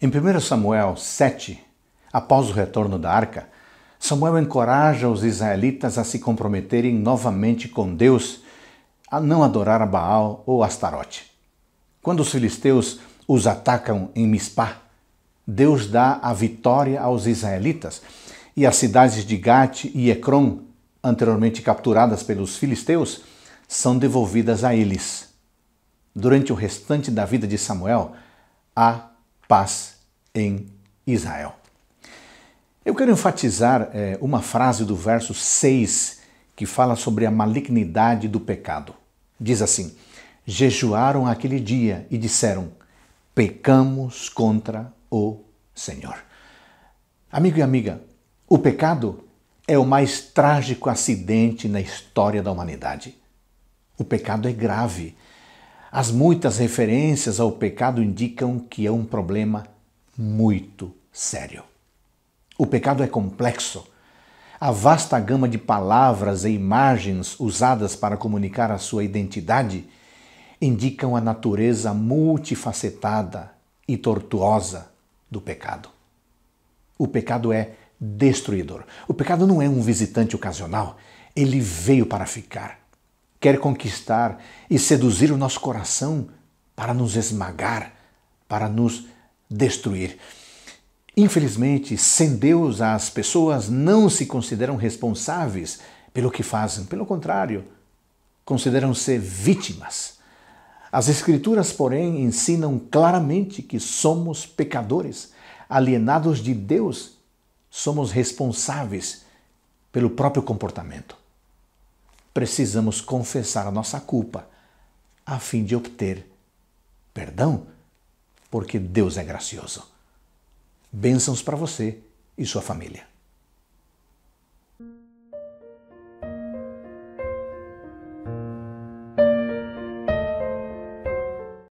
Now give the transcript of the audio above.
Em 1 Samuel 7, após o retorno da arca, Samuel encoraja os israelitas a se comprometerem novamente com Deus, a não adorar a Baal ou Astarote. Quando os filisteus os atacam em Mispá, Deus dá a vitória aos israelitas e as cidades de Gate e Ecrom, anteriormente capturadas pelos filisteus, são devolvidas a eles. Durante o restante da vida de Samuel, há paz em Israel. Eu quero enfatizar é, uma frase do verso 6 que fala sobre a malignidade do pecado. Diz assim: Jejuaram aquele dia e disseram: Pecamos contra o Senhor. Amigo e amiga, o pecado é o mais trágico acidente na história da humanidade. O pecado é grave as muitas referências ao pecado indicam que é um problema muito sério. O pecado é complexo. A vasta gama de palavras e imagens usadas para comunicar a sua identidade indicam a natureza multifacetada e tortuosa do pecado. O pecado é destruidor. O pecado não é um visitante ocasional, ele veio para ficar quer conquistar e seduzir o nosso coração para nos esmagar, para nos destruir. Infelizmente, sem Deus, as pessoas não se consideram responsáveis pelo que fazem, pelo contrário, consideram-se vítimas. As Escrituras, porém, ensinam claramente que somos pecadores, alienados de Deus, somos responsáveis pelo próprio comportamento precisamos confessar a nossa culpa a fim de obter perdão, porque Deus é gracioso. Bênçãos para você e sua família.